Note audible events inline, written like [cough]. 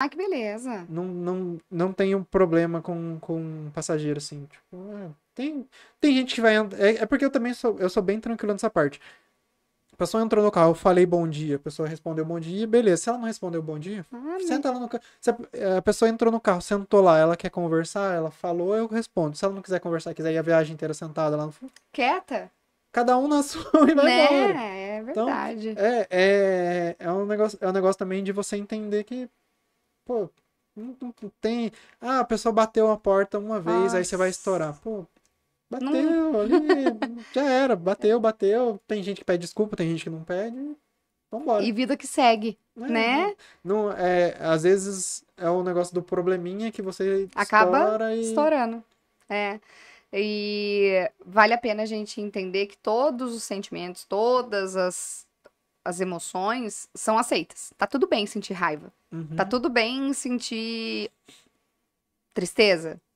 Ah, que beleza. Não, não, não tem um problema com, com um passageiro, assim. Tipo, ah, tem, tem gente que vai. É, é porque eu também sou, eu sou bem tranquilo nessa parte. A pessoa entrou no carro, eu falei bom dia, a pessoa respondeu bom dia, beleza. Se ela não respondeu bom dia, ah, né? senta ela no carro. Se a, a pessoa entrou no carro, sentou lá, ela quer conversar, ela falou, eu respondo. Se ela não quiser conversar, quiser ir a viagem inteira sentada lá no fundo. Quieta? cada um na [laughs] sua e vai né? embora. É então, verdade. Então, é, é, é, um negócio, é um negócio também de você entender que Pô, não, tem. Ah, a pessoa bateu uma porta uma vez, Nossa. aí você vai estourar. Pô, bateu, não... ali, já era, bateu, bateu. Tem gente que pede desculpa, tem gente que não pede. Vambora. E vida que segue, é, né? Não, é, às vezes é o um negócio do probleminha que você acaba estoura e... estourando. É. E vale a pena a gente entender que todos os sentimentos, todas as as emoções são aceitas. Tá tudo bem sentir raiva. Tá uhum. Tá tudo bem sentir tristeza.